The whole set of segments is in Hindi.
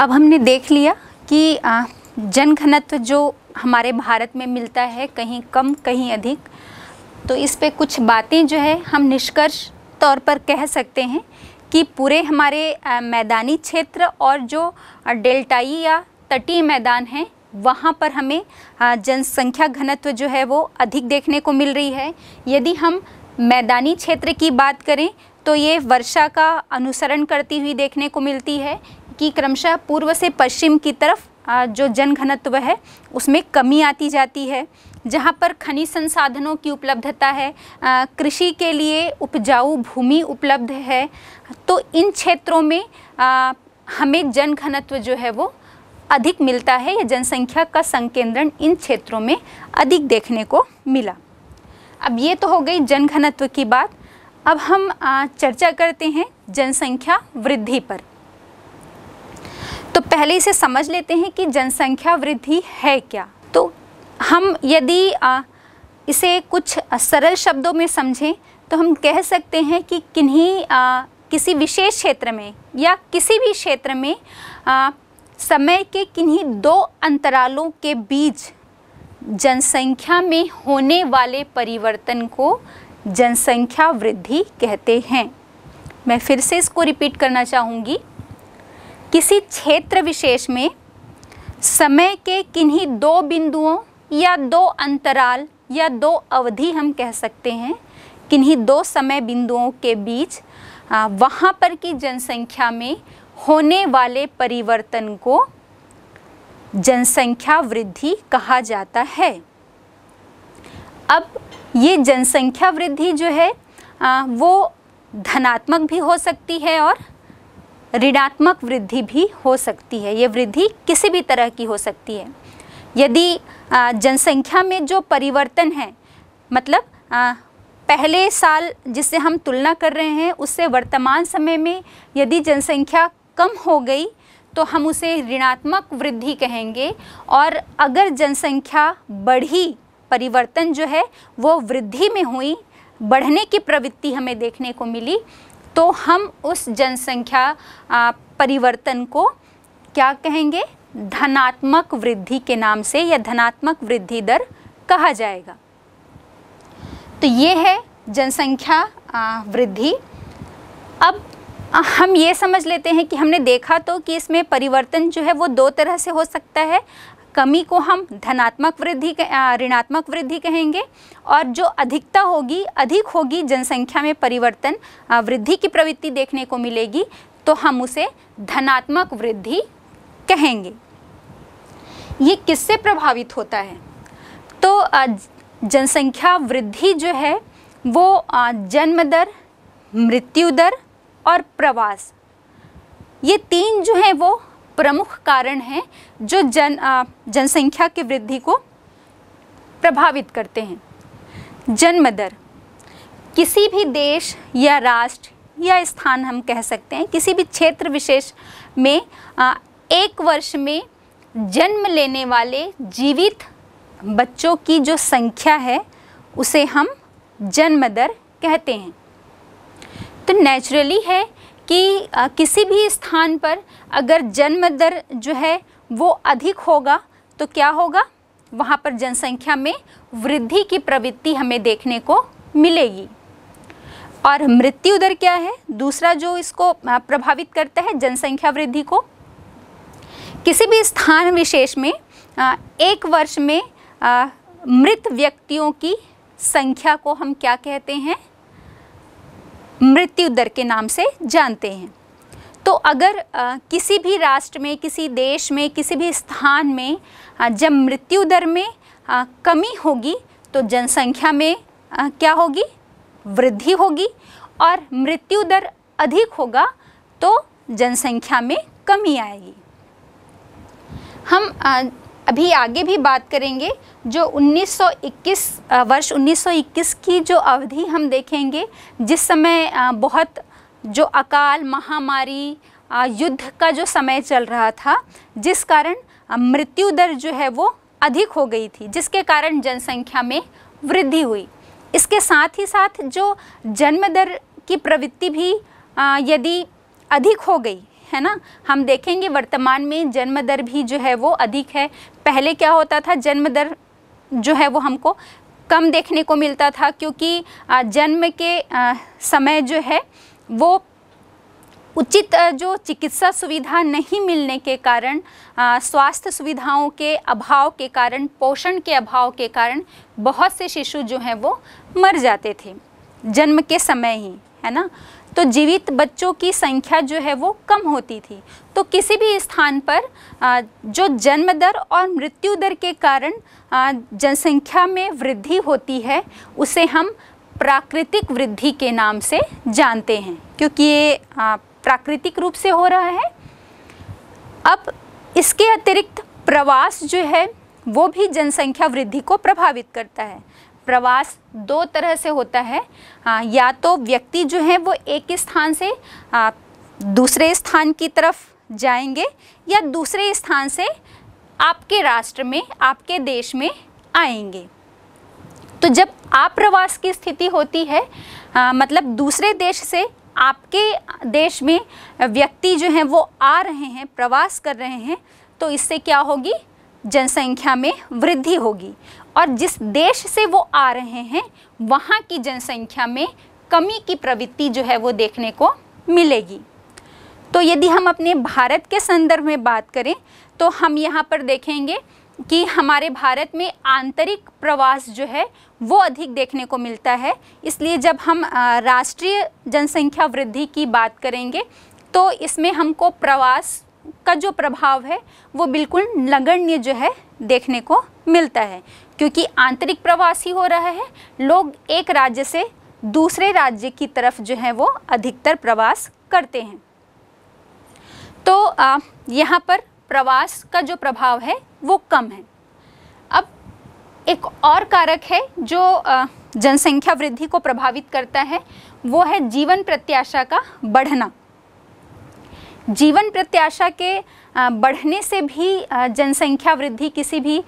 अब हमने देख लिया कि जन घनत्व जो हमारे भारत में मिलता है कहीं कम कहीं अधिक तो इस पे कुछ बातें जो है हम निष्कर्ष तौर पर कह सकते हैं कि पूरे हमारे मैदानी क्षेत्र और जो डेल्टाई या तटीय मैदान हैं वहाँ पर हमें जनसंख्या घनत्व जो है वो अधिक देखने को मिल रही है यदि हम मैदानी क्षेत्र की बात करें तो ये वर्षा का अनुसरण करती हुई देखने को मिलती है कि क्रमशः पूर्व से पश्चिम की तरफ जो जनघनत्व है उसमें कमी आती जाती है जहाँ पर खनिज संसाधनों की उपलब्धता है कृषि के लिए उपजाऊ भूमि उपलब्ध है तो इन क्षेत्रों में आ, हमें जन घनत्व जो है वो अधिक मिलता है या जनसंख्या का संकेंद्रण इन क्षेत्रों में अधिक देखने को मिला अब ये तो हो गई जन घनत्व की बात अब हम आ, चर्चा करते हैं जनसंख्या वृद्धि पर तो पहले इसे समझ लेते हैं कि जनसंख्या वृद्धि है क्या तो हम यदि आ, इसे कुछ सरल शब्दों में समझें तो हम कह सकते हैं कि किन्हीं किसी विशेष क्षेत्र में या किसी भी क्षेत्र में आ, समय के किन्हीं दो अंतरालों के बीच जनसंख्या में होने वाले परिवर्तन को जनसंख्या वृद्धि कहते हैं मैं फिर से इसको रिपीट करना चाहूँगी किसी क्षेत्र विशेष में समय के किन्हीं दो बिंदुओं या दो अंतराल या दो अवधि हम कह सकते हैं किन्हीं दो समय बिंदुओं के बीच वहाँ पर की जनसंख्या में होने वाले परिवर्तन को जनसंख्या वृद्धि कहा जाता है अब ये जनसंख्या वृद्धि जो है वो धनात्मक भी हो सकती है और ऋणात्मक वृद्धि भी हो सकती है ये वृद्धि किसी भी तरह की हो सकती है यदि जनसंख्या में जो परिवर्तन है मतलब पहले साल जिससे हम तुलना कर रहे हैं उससे वर्तमान समय में यदि जनसंख्या कम हो गई तो हम उसे ऋणात्मक वृद्धि कहेंगे और अगर जनसंख्या बढ़ी परिवर्तन जो है वो वृद्धि में हुई बढ़ने की प्रवृत्ति हमें देखने को मिली तो हम उस जनसंख्या परिवर्तन को क्या कहेंगे धनात्मक वृद्धि के नाम से या धनात्मक वृद्धि दर कहा जाएगा तो ये है जनसंख्या वृद्धि अब हम ये समझ लेते हैं कि हमने देखा तो कि इसमें परिवर्तन जो है वो दो तरह से हो सकता है कमी को हम धनात्मक वृद्धि ऋणात्मक वृद्धि कहेंगे और जो अधिकता होगी अधिक होगी जनसंख्या में परिवर्तन वृद्धि की प्रवृत्ति देखने को मिलेगी तो हम उसे धनात्मक वृद्धि कहेंगे ये किससे प्रभावित होता है तो जनसंख्या वृद्धि जो है वो जन्म दर मृत्यु दर और प्रवास ये तीन जो हैं वो प्रमुख कारण हैं जो जन जनसंख्या की वृद्धि को प्रभावित करते हैं जन्म दर किसी भी देश या राष्ट्र या स्थान हम कह सकते हैं किसी भी क्षेत्र विशेष में आ, एक वर्ष में जन्म लेने वाले जीवित बच्चों की जो संख्या है उसे हम जन्म दर कहते हैं तो नेचुरली है कि आ, किसी भी स्थान पर अगर जन्म दर जो है वो अधिक होगा तो क्या होगा वहाँ पर जनसंख्या में वृद्धि की प्रवृत्ति हमें देखने को मिलेगी और मृत्यु दर क्या है दूसरा जो इसको प्रभावित करता है जनसंख्या वृद्धि को किसी भी स्थान विशेष में एक वर्ष में मृत व्यक्तियों की संख्या को हम क्या कहते हैं मृत्यु दर के नाम से जानते हैं तो अगर आ, किसी भी राष्ट्र में किसी देश में किसी भी स्थान में आ, जब मृत्यु दर में आ, कमी होगी तो जनसंख्या में आ, क्या होगी वृद्धि होगी और मृत्यु दर अधिक होगा तो जनसंख्या में कमी आएगी हम आ, अभी आगे भी बात करेंगे जो 1921 वर्ष 1921 की जो अवधि हम देखेंगे जिस समय बहुत जो अकाल महामारी युद्ध का जो समय चल रहा था जिस कारण मृत्यु दर जो है वो अधिक हो गई थी जिसके कारण जनसंख्या में वृद्धि हुई इसके साथ ही साथ जो जन्म दर की प्रवृत्ति भी यदि अधिक हो गई है ना हम देखेंगे वर्तमान में जन्म दर भी जो है वो अधिक है पहले क्या होता था जन्म दर जो है वो हमको कम देखने को मिलता था क्योंकि जन्म के समय जो है वो उचित जो चिकित्सा सुविधा नहीं मिलने के कारण स्वास्थ्य सुविधाओं के अभाव के कारण पोषण के अभाव के कारण बहुत से शिशु जो हैं वो मर जाते थे जन्म के समय ही है ना तो जीवित बच्चों की संख्या जो है वो कम होती थी तो किसी भी स्थान पर जो जन्म दर और मृत्यु दर के कारण जनसंख्या में वृद्धि होती है उसे हम प्राकृतिक वृद्धि के नाम से जानते हैं क्योंकि ये प्राकृतिक रूप से हो रहा है अब इसके अतिरिक्त प्रवास जो है वो भी जनसंख्या वृद्धि को प्रभावित करता है प्रवास दो तरह से होता है आ, या तो व्यक्ति जो है वो एक स्थान से आ, दूसरे स्थान की तरफ जाएंगे या दूसरे स्थान से आपके राष्ट्र में आपके देश में आएंगे तो जब आप्रवास की स्थिति होती है आ, मतलब दूसरे देश से आपके देश में व्यक्ति जो हैं वो आ रहे हैं प्रवास कर रहे हैं तो इससे क्या होगी जनसंख्या में वृद्धि होगी और जिस देश से वो आ रहे हैं वहाँ की जनसंख्या में कमी की प्रवृत्ति जो है वो देखने को मिलेगी तो यदि हम अपने भारत के संदर्भ में बात करें तो हम यहाँ पर देखेंगे कि हमारे भारत में आंतरिक प्रवास जो है वो अधिक देखने को मिलता है इसलिए जब हम राष्ट्रीय जनसंख्या वृद्धि की बात करेंगे तो इसमें हमको प्रवास का जो प्रभाव है वो बिल्कुल नगण्य जो है देखने को मिलता है क्योंकि आंतरिक प्रवासी हो रहा है लोग एक राज्य से दूसरे राज्य की तरफ जो है वो अधिकतर प्रवास करते हैं तो यहाँ पर प्रवास का जो प्रभाव है वो कम है अब एक और कारक है जो जनसंख्या वृद्धि को प्रभावित करता है वो है जीवन प्रत्याशा का बढ़ना जीवन प्रत्याशा के बढ़ने से भी जनसंख्या वृद्धि किसी भी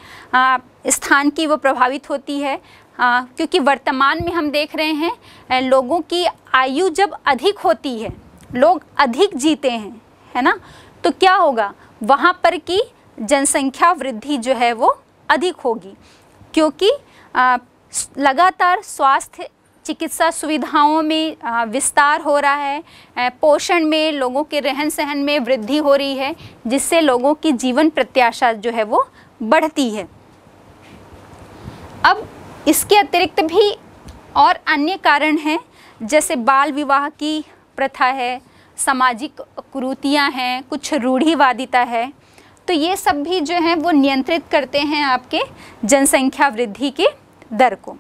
स्थान की वो प्रभावित होती है क्योंकि वर्तमान में हम देख रहे हैं लोगों की आयु जब अधिक होती है लोग अधिक जीते हैं है ना तो क्या होगा वहाँ पर की जनसंख्या वृद्धि जो है वो अधिक होगी क्योंकि लगातार स्वास्थ्य चिकित्सा सुविधाओं में विस्तार हो रहा है पोषण में लोगों के रहन सहन में वृद्धि हो रही है जिससे लोगों की जीवन प्रत्याशा जो है वो बढ़ती है अब इसके अतिरिक्त भी और अन्य कारण हैं जैसे बाल विवाह की प्रथा है सामाजिक कुरूतियाँ हैं कुछ रूढ़िवादिता है तो ये सब भी जो हैं वो नियंत्रित करते हैं आपके जनसंख्या वृद्धि के दर को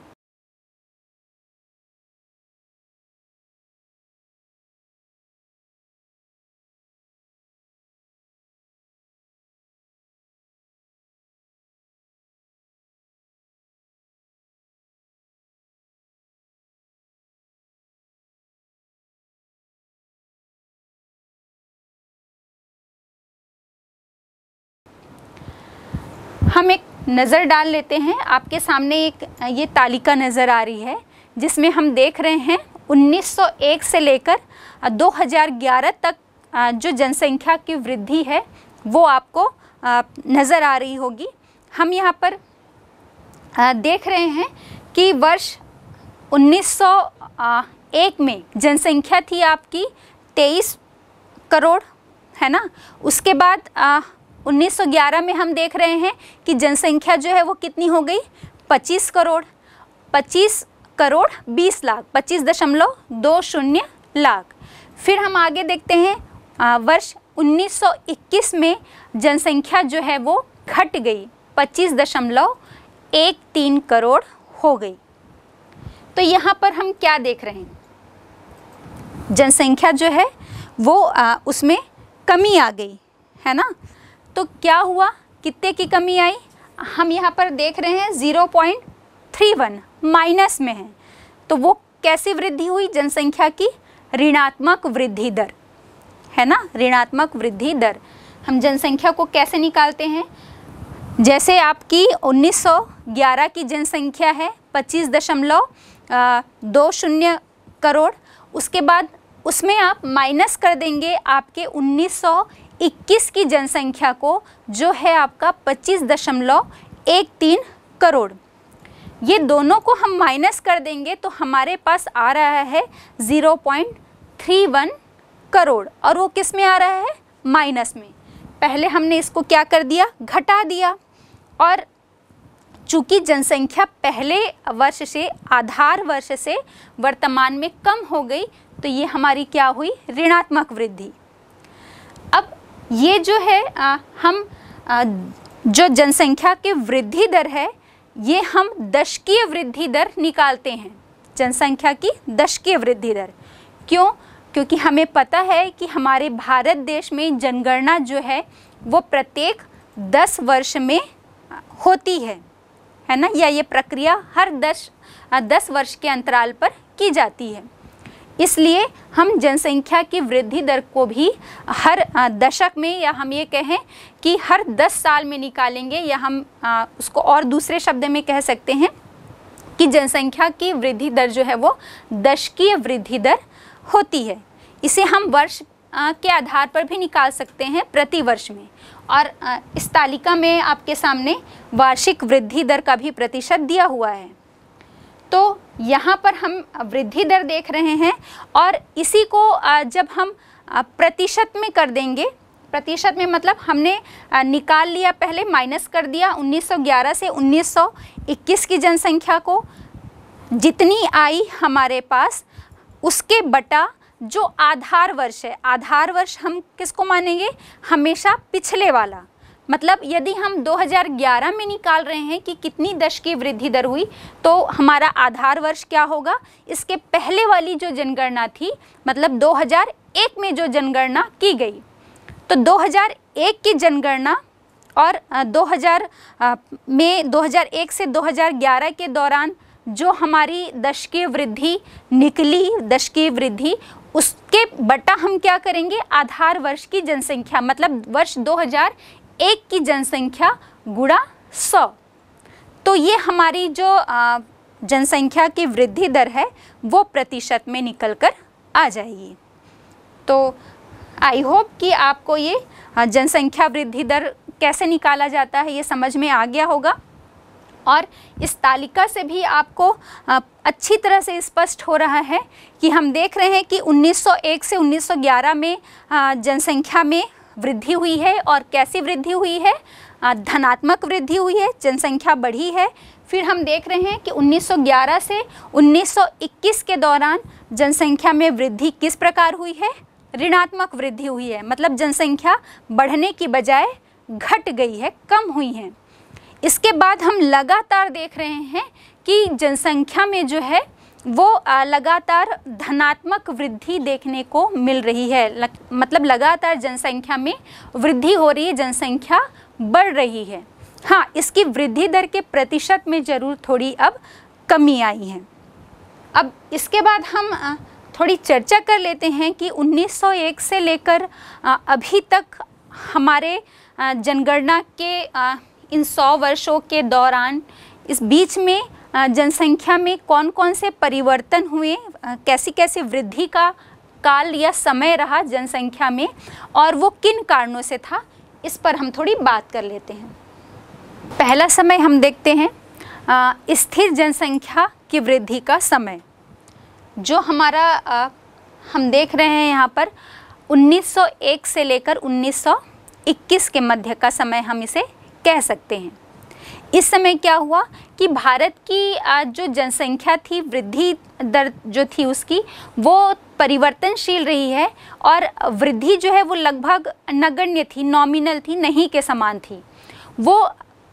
हम एक नज़र डाल लेते हैं आपके सामने एक ये तालिका नज़र आ रही है जिसमें हम देख रहे हैं 1901 से लेकर 2011 तक जो जनसंख्या की वृद्धि है वो आपको नज़र आ रही होगी हम यहाँ पर देख रहे हैं कि वर्ष 1901 में जनसंख्या थी आपकी 23 करोड़ है ना उसके बाद 1911 में हम देख रहे हैं कि जनसंख्या जो है वो कितनी हो गई 25 करोड़ 25 करोड़ 20 लाख पच्चीस दशमलव दो शून्य लाख फिर हम आगे देखते हैं आ, वर्ष 1921 में जनसंख्या जो है वो घट गई पच्चीस दशमलव एक तीन करोड़ हो गई तो यहाँ पर हम क्या देख रहे हैं जनसंख्या जो है वो आ, उसमें कमी आ गई है ना तो क्या हुआ कितने की कमी आई हम यहाँ पर देख रहे हैं zero point three one minus में है तो वो कैसी वृद्धि हुई जनसंख्या की ऋणात्मक वृद्धि दर है ना ऋणात्मक वृद्धि दर हम जनसंख्या को कैसे निकालते हैं जैसे आपकी 1911 की जनसंख्या है पच्चीस दशमलव दो शून्य करोड़ उसके बाद उसमें आप माइनस कर देंगे आपके उन्नीस 2021 की जनसंख्या को जो है आपका पच्चीस दशमलव एक तीन करोड़ ये दोनों को हम माइनस कर देंगे तो हमारे पास आ रहा है zero point three one crore और वो किस में आ रहा है माइनस में पहले हमने इसको क्या कर दिया घटा दिया और चूँकि जनसंख्या पहले वर्ष से आधार वर्ष से वर्तमान में कम हो गई तो ये हमारी क्या हुई ऋणात्मक वृद्धि अब ये जो है आ, हम आ, जो जनसंख्या के वृद्धि दर है ये हम दशकीय वृद्धि दर निकालते हैं जनसंख्या की दशकीय वृद्धि दर क्यों क्योंकि हमें पता है कि हमारे भारत देश में जनगणना जो है वो प्रत्येक दस वर्ष में होती है है ना या ये प्रक्रिया हर दस दस वर्ष के अंतराल पर की जाती है इसलिए हम जनसंख्या की वृद्धि दर को भी हर दशक में या हम ये कहें कि हर 10 साल में निकालेंगे या हम उसको और दूसरे शब्द में कह सकते हैं कि जनसंख्या की वृद्धि दर जो है वो दशकीय वृद्धि दर होती है इसे हम वर्ष के आधार पर भी निकाल सकते हैं प्रति वर्ष में और इस तालिका में आपके सामने वार्षिक वृद्धि दर का भी प्रतिशत दिया हुआ है तो यहाँ पर हम वृद्धि दर देख रहे हैं और इसी को जब हम प्रतिशत में कर देंगे प्रतिशत में मतलब हमने निकाल लिया पहले माइनस कर दिया 1911 से 1921 की जनसंख्या को जितनी आई हमारे पास उसके बटा जो आधार वर्ष है आधार वर्ष हम किसको मानेंगे हमेशा पिछले वाला मतलब यदि हम 2011 में निकाल रहे हैं कि कितनी दश की वृद्धि दर हुई तो हमारा आधार वर्ष क्या होगा इसके पहले वाली जो जनगणना थी मतलब 2001 में जो जनगणना की गई तो 2001 की जनगणना और 2000 में 2001 से 2011 के दौरान जो हमारी दश की वृद्धि निकली दश की वृद्धि उसके बटा हम क्या करेंगे आधार वर्ष की जनसंख्या मतलब वर्ष एक की जनसंख्या गुड़ा सौ तो ये हमारी जो जनसंख्या की वृद्धि दर है वो प्रतिशत में निकल कर आ जाएगी तो आई होप कि आपको ये जनसंख्या वृद्धि दर कैसे निकाला जाता है ये समझ में आ गया होगा और इस तालिका से भी आपको अच्छी तरह से स्पष्ट हो रहा है कि हम देख रहे हैं कि 1901 से 1911 में जनसंख्या में वृद्धि हुई है और कैसी वृद्धि हुई है धनात्मक वृद्धि हुई है जनसंख्या बढ़ी है फिर हम देख रहे हैं कि 1911 से 1921 के दौरान जनसंख्या में वृद्धि किस प्रकार हुई है ऋणात्मक वृद्धि हुई है मतलब जनसंख्या बढ़ने की बजाय घट गई है कम हुई है इसके बाद हम लगातार देख रहे हैं कि जनसंख्या में जो है वो लगातार धनात्मक वृद्धि देखने को मिल रही है लग, मतलब लगातार जनसंख्या में वृद्धि हो रही है जनसंख्या बढ़ रही है हाँ इसकी वृद्धि दर के प्रतिशत में ज़रूर थोड़ी अब कमी आई है अब इसके बाद हम थोड़ी चर्चा कर लेते हैं कि 1901 से लेकर अभी तक हमारे जनगणना के इन सौ वर्षों के दौरान इस बीच में जनसंख्या में कौन कौन से परिवर्तन हुए कैसी कैसी वृद्धि का काल या समय रहा जनसंख्या में और वो किन कारणों से था इस पर हम थोड़ी बात कर लेते हैं पहला समय हम देखते हैं स्थिर जनसंख्या की वृद्धि का समय जो हमारा आ, हम देख रहे हैं यहाँ पर 1901 से लेकर 1921 के मध्य का समय हम इसे कह सकते हैं इस समय क्या हुआ कि भारत की जो जनसंख्या थी वृद्धि दर जो थी उसकी वो परिवर्तनशील रही है और वृद्धि जो है वो लगभग नगण्य थी नॉमिनल थी नहीं के समान थी वो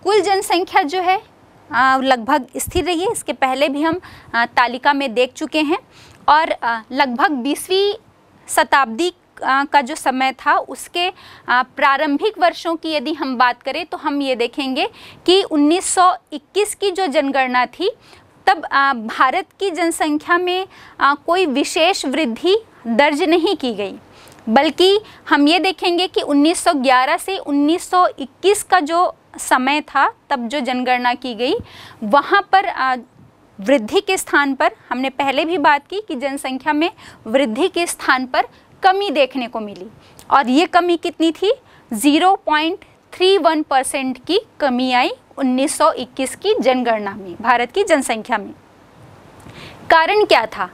कुल जनसंख्या जो है लगभग स्थिर रही है इसके पहले भी हम तालिका में देख चुके हैं और लगभग बीसवीं शताब्दी का जो समय था उसके प्रारंभिक वर्षों की यदि हम बात करें तो हम ये देखेंगे कि 1921 की जो जनगणना थी तब भारत की जनसंख्या में कोई विशेष वृद्धि दर्ज नहीं की गई बल्कि हम ये देखेंगे कि 1911 से 1921 का जो समय था तब जो जनगणना की गई वहाँ पर वृद्धि के स्थान पर हमने पहले भी बात की कि जनसंख्या में वृद्धि के स्थान पर कमी देखने को मिली और ये कमी कितनी थी 0.31 परसेंट की कमी आई 1921 की जनगणना में भारत की जनसंख्या में कारण क्या था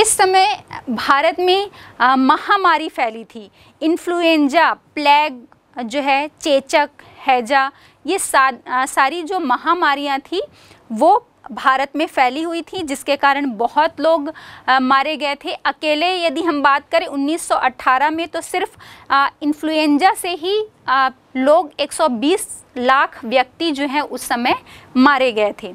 इस समय भारत में महामारी फैली थी इन्फ्लुएंजा प्लेग जो है चेचक हैजा ये सा, आ, सारी जो महामारियाँ थी वो भारत में फैली हुई थी जिसके कारण बहुत लोग आ, मारे गए थे अकेले यदि हम बात करें 1918 में तो सिर्फ इन्फ्लुएंजा से ही आ, लोग 120 लाख व्यक्ति जो हैं उस समय मारे गए थे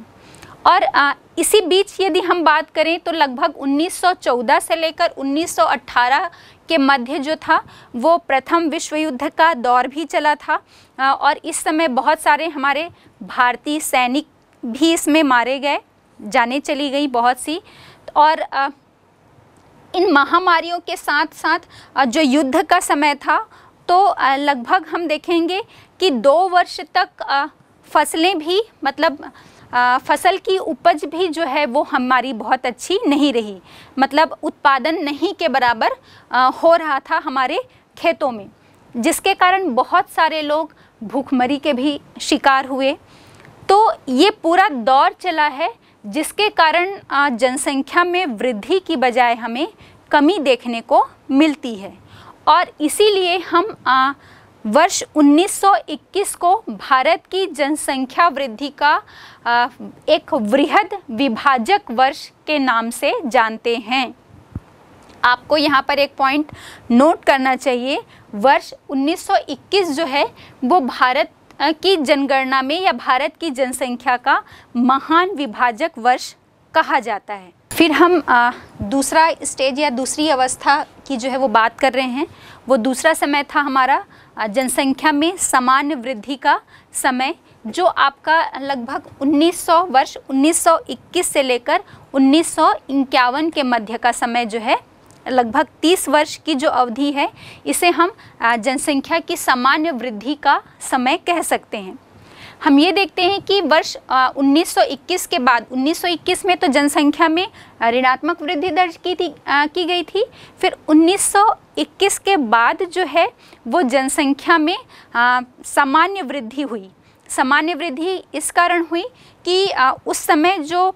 और आ, इसी बीच यदि हम बात करें तो लगभग 1914 से लेकर 1918 के मध्य जो था वो प्रथम विश्व युद्ध का दौर भी चला था और इस समय बहुत सारे हमारे भारतीय सैनिक भी इसमें मारे गए जाने चली गई बहुत सी और इन महामारियों के साथ साथ जो युद्ध का समय था तो लगभग हम देखेंगे कि दो वर्ष तक फसलें भी मतलब फसल की उपज भी जो है वो हमारी बहुत अच्छी नहीं रही मतलब उत्पादन नहीं के बराबर हो रहा था हमारे खेतों में जिसके कारण बहुत सारे लोग भूखमरी के भी शिकार हुए तो ये पूरा दौर चला है जिसके कारण जनसंख्या में वृद्धि की बजाय हमें कमी देखने को मिलती है और इसीलिए हम आ, वर्ष 1921 को भारत की जनसंख्या वृद्धि का आ, एक वृहद विभाजक वर्ष के नाम से जानते हैं आपको यहाँ पर एक पॉइंट नोट करना चाहिए वर्ष 1921 जो है वो भारत की जनगणना में या भारत की जनसंख्या का महान विभाजक वर्ष कहा जाता है फिर हम दूसरा स्टेज या दूसरी अवस्था की जो है वो बात कर रहे हैं वो दूसरा समय था हमारा जनसंख्या में सामान्य वृद्धि का समय जो आपका लगभग 1900 वर्ष 1921 से लेकर उन्नीस के मध्य का समय जो है लगभग 30 वर्ष की जो अवधि है इसे हम जनसंख्या की सामान्य वृद्धि का समय कह सकते हैं हम ये देखते हैं कि वर्ष 1921 के बाद 1921 में तो जनसंख्या में ऋणात्मक वृद्धि दर्ज की थी आ, की गई थी फिर 1921 के बाद जो है वो जनसंख्या में सामान्य वृद्धि हुई सामान्य वृद्धि इस कारण हुई कि आ, उस समय जो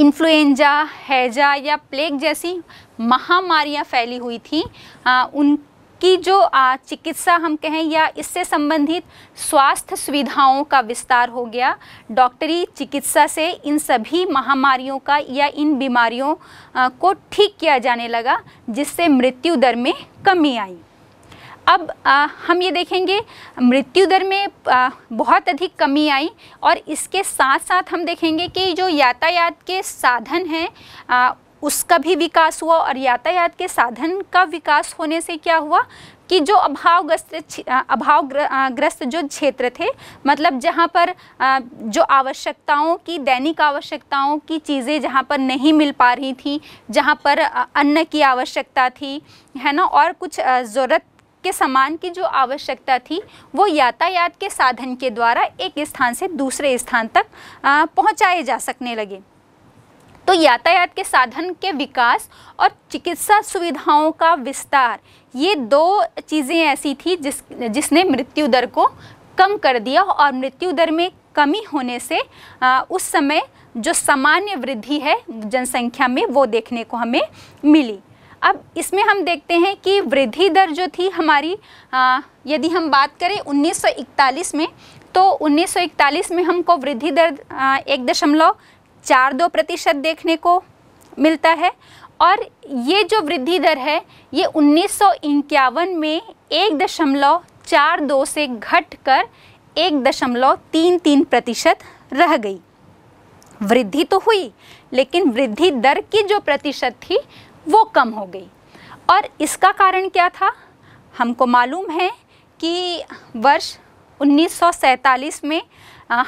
इन्फ्लुएंजा हैजा या प्लेग जैसी महामारियां फैली हुई थी आ, उन की जो चिकित्सा हम कहें या इससे संबंधित स्वास्थ्य सुविधाओं का विस्तार हो गया डॉक्टरी चिकित्सा से इन सभी महामारियों का या इन बीमारियों को ठीक किया जाने लगा जिससे मृत्यु दर में कमी आई अब आ, हम ये देखेंगे मृत्यु दर में आ, बहुत अधिक कमी आई और इसके साथ साथ हम देखेंगे कि जो यातायात के साधन हैं उसका भी विकास हुआ और यातायात के साधन का विकास होने से क्या हुआ कि जो अभावग्रस्त अभावग्रस्त जो क्षेत्र थे मतलब जहाँ पर जो आवश्यकताओं की दैनिक आवश्यकताओं की चीज़ें जहाँ पर नहीं मिल पा रही थी जहाँ पर अन्न की आवश्यकता थी है ना और कुछ ज़रूरत के सामान की जो आवश्यकता थी वो यातायात के साधन के द्वारा एक स्थान से दूसरे स्थान तक पहुँचाए जा सकने लगे तो यातायात के साधन के विकास और चिकित्सा सुविधाओं का विस्तार ये दो चीज़ें ऐसी थी जिस जिसने मृत्यु दर को कम कर दिया और मृत्यु दर में कमी होने से आ, उस समय जो सामान्य वृद्धि है जनसंख्या में वो देखने को हमें मिली अब इसमें हम देखते हैं कि वृद्धि दर जो थी हमारी आ, यदि हम बात करें 1941 में तो 1941 में हमको वृद्धि दर एक दशमलव चार दो प्रतिशत देखने को मिलता है और ये जो वृद्धि दर है ये उन्नीस में एक दशमलव चार दो से घट कर एक दशमलव तीन तीन प्रतिशत रह गई वृद्धि तो हुई लेकिन वृद्धि दर की जो प्रतिशत थी वो कम हो गई और इसका कारण क्या था हमको मालूम है कि वर्ष 1947 में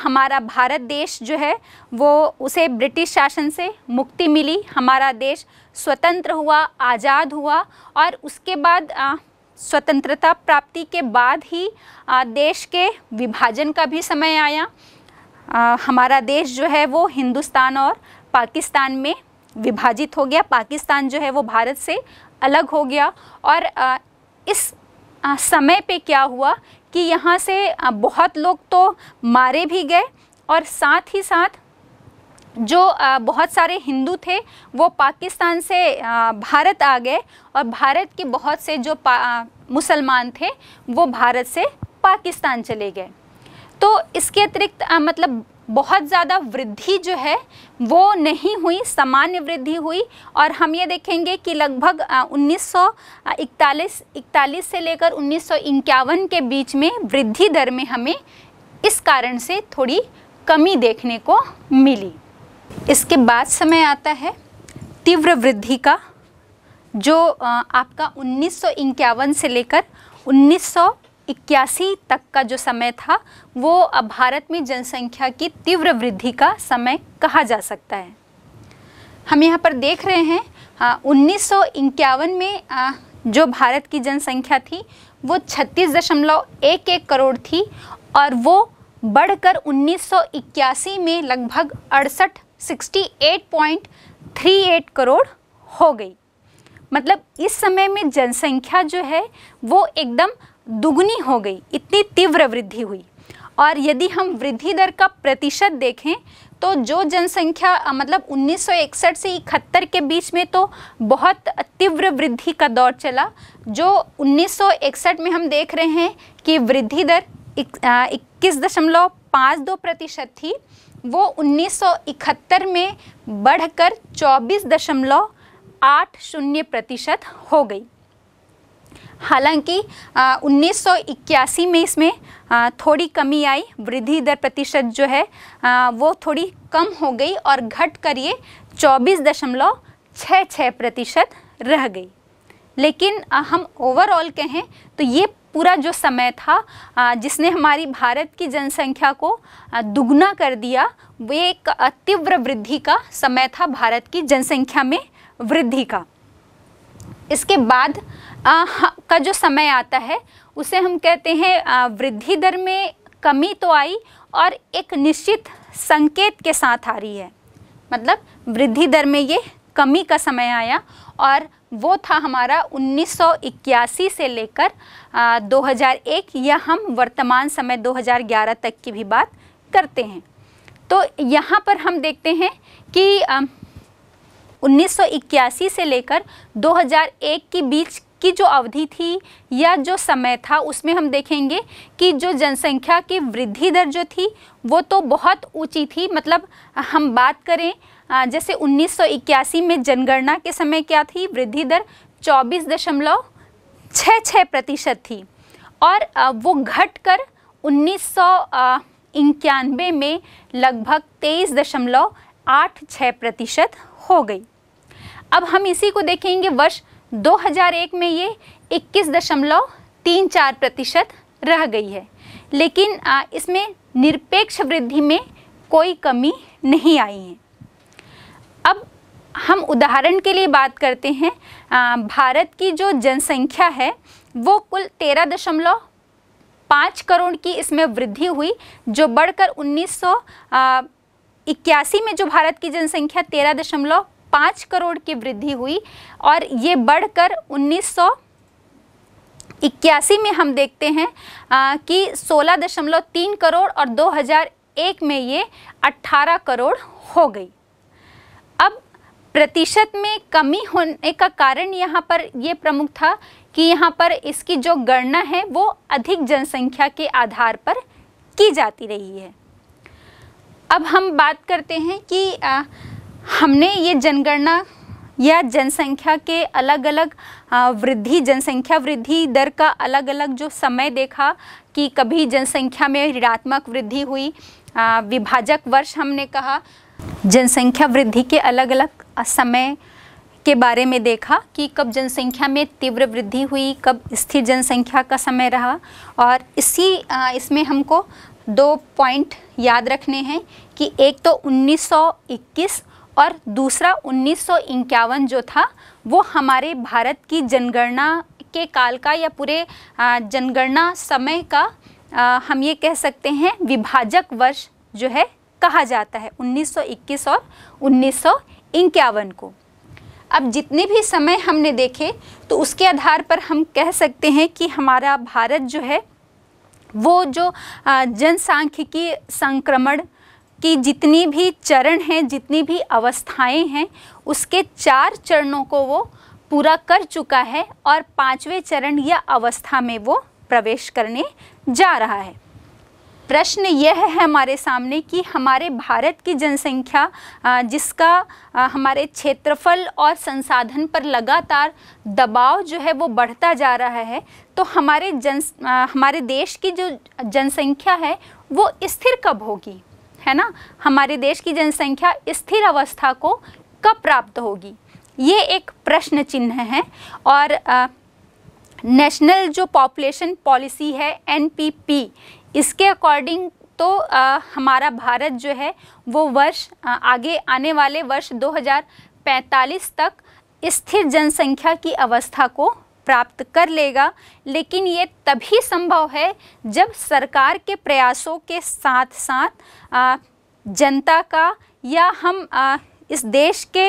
हमारा भारत देश जो है वो उसे ब्रिटिश शासन से मुक्ति मिली हमारा देश स्वतंत्र हुआ आज़ाद हुआ और उसके बाद आ, स्वतंत्रता प्राप्ति के बाद ही आ, देश के विभाजन का भी समय आया आ, हमारा देश जो है वो हिंदुस्तान और पाकिस्तान में विभाजित हो गया पाकिस्तान जो है वो भारत से अलग हो गया और इस समय पे क्या हुआ कि यहाँ से बहुत लोग तो मारे भी गए और साथ ही साथ जो बहुत सारे हिंदू थे वो पाकिस्तान से भारत आ गए और भारत के बहुत से जो मुसलमान थे वो भारत से पाकिस्तान चले गए तो इसके अतिरिक्त मतलब बहुत ज़्यादा वृद्धि जो है वो नहीं हुई सामान्य वृद्धि हुई और हम ये देखेंगे कि लगभग उन्नीस सौ इकतालीस से लेकर उन्नीस के बीच में वृद्धि दर में हमें इस कारण से थोड़ी कमी देखने को मिली इसके बाद समय आता है तीव्र वृद्धि का जो आपका उन्नीस से लेकर उन्नीस इक्यासी तक का जो समय था वो अब भारत में जनसंख्या की तीव्र वृद्धि का समय कहा जा सकता है हम यहाँ पर देख रहे हैं हाँ, उन्नीस में आ, जो भारत की जनसंख्या थी वो छत्तीस दशमलव एक एक करोड़ थी और वो बढ़कर 1981 में लगभग अड़सठ सिक्सटी करोड़ हो गई मतलब इस समय में जनसंख्या जो है वो एकदम दुगुनी हो गई इतनी तीव्र वृद्धि हुई और यदि हम वृद्धि दर का प्रतिशत देखें तो जो जनसंख्या मतलब 1961 से इकहत्तर के बीच में तो बहुत तीव्र वृद्धि का दौर चला जो 1961 में हम देख रहे हैं कि वृद्धि दर इक्कीस दशमलव पाँच दो प्रतिशत थी वो 1971 में बढ़कर चौबीस दशमलव आठ शून्य प्रतिशत हो गई हालांकि उन्नीस में इसमें थोड़ी कमी आई वृद्धि दर प्रतिशत जो है वो थोड़ी कम हो गई और घट कर ये चौबीस दशमलव छः छः प्रतिशत रह गई लेकिन हम ओवरऑल कहें तो ये पूरा जो समय था जिसने हमारी भारत की जनसंख्या को दुगना कर दिया वो एक तीव्र वृद्धि का समय था भारत की जनसंख्या में वृद्धि का इसके बाद आ, का जो समय आता है उसे हम कहते हैं वृद्धि दर में कमी तो आई और एक निश्चित संकेत के साथ आ रही है मतलब वृद्धि दर में ये कमी का समय आया और वो था हमारा 1981 से लेकर 2001 या हम वर्तमान समय 2011 तक की भी बात करते हैं तो यहाँ पर हम देखते हैं कि आ, 1981 से लेकर 2001 के बीच की जो अवधि थी या जो समय था उसमें हम देखेंगे कि जो जनसंख्या की वृद्धि दर जो थी वो तो बहुत ऊंची थी मतलब हम बात करें जैसे 1981 में जनगणना के समय क्या थी वृद्धि दर चौबीस दशमलव छः प्रतिशत थी और वो घटकर उन्नीस इक्यानवे में लगभग तेईस दशमलव आठ छः प्रतिशत हो गई अब हम इसी को देखेंगे वर्ष 2001 में ये इक्कीस दशमलव तीन चार प्रतिशत रह गई है लेकिन इसमें निरपेक्ष वृद्धि में कोई कमी नहीं आई है अब हम उदाहरण के लिए बात करते हैं भारत की जो जनसंख्या है वो कुल तेरह दशमलव पाँच करोड़ की इसमें वृद्धि हुई जो बढ़कर उन्नीस सौ इक्यासी में जो भारत की जनसंख्या तेरह दशमलव पाँच करोड़ की वृद्धि हुई और ये बढ़कर उन्नीस इक्यासी में हम देखते हैं आ, कि 16.3 करोड़ और 2001 में ये 18 करोड़ हो गई अब प्रतिशत में कमी होने का कारण यहाँ पर ये प्रमुख था कि यहाँ पर इसकी जो गणना है वो अधिक जनसंख्या के आधार पर की जाती रही है अब हम बात करते हैं कि आ, हमने ये जनगणना या जनसंख्या के अलग अलग वृद्धि जनसंख्या वृद्धि दर का अलग अलग जो समय देखा कि कभी जनसंख्या में ऋणात्मक वृद्धि हुई विभाजक वर्ष हमने कहा जनसंख्या वृद्धि के अलग अलग समय के बारे में देखा कि कब जनसंख्या में तीव्र वृद्धि हुई कब स्थिर जनसंख्या का समय रहा और इसी इसमें हमको दो पॉइंट याद रखने हैं कि एक तो 1921 और दूसरा उन्नीस जो था वो हमारे भारत की जनगणना के काल का या पूरे जनगणना समय का हम ये कह सकते हैं विभाजक वर्ष जो है कहा जाता है 1921 और उन्नीस को अब जितने भी समय हमने देखे तो उसके आधार पर हम कह सकते हैं कि हमारा भारत जो है वो जो जनसांख्यिकी संक्रमण कि जितनी भी चरण हैं जितनी भी अवस्थाएं हैं उसके चार चरणों को वो पूरा कर चुका है और पांचवें चरण या अवस्था में वो प्रवेश करने जा रहा है प्रश्न यह है हमारे सामने कि हमारे भारत की जनसंख्या जिसका हमारे क्षेत्रफल और संसाधन पर लगातार दबाव जो है वो बढ़ता जा रहा है तो हमारे जन हमारे देश की जो जनसंख्या है वो स्थिर कब होगी है ना हमारे देश की जनसंख्या स्थिर अवस्था को कब प्राप्त होगी ये एक प्रश्न चिन्ह है और आ, नेशनल जो पॉपुलेशन पॉलिसी है एनपीपी इसके अकॉर्डिंग तो आ, हमारा भारत जो है वो वर्ष आ, आगे आने वाले वर्ष 2045 तक स्थिर जनसंख्या की अवस्था को प्राप्त कर लेगा लेकिन ये तभी संभव है जब सरकार के प्रयासों के साथ साथ जनता का या हम आ, इस देश के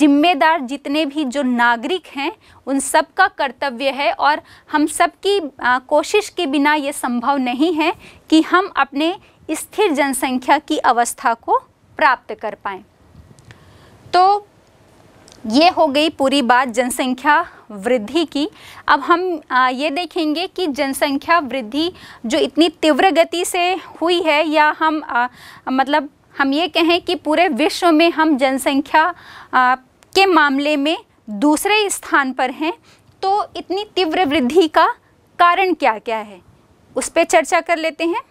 जिम्मेदार जितने भी जो नागरिक हैं उन सब का कर्तव्य है और हम सब की आ, कोशिश के बिना ये संभव नहीं है कि हम अपने स्थिर जनसंख्या की अवस्था को प्राप्त कर पाएँ तो ये हो गई पूरी बात जनसंख्या वृद्धि की अब हम ये देखेंगे कि जनसंख्या वृद्धि जो इतनी तीव्र गति से हुई है या हम आ, मतलब हम ये कहें कि पूरे विश्व में हम जनसंख्या आ, के मामले में दूसरे स्थान पर हैं तो इतनी तीव्र वृद्धि का कारण क्या क्या है उस पर चर्चा कर लेते हैं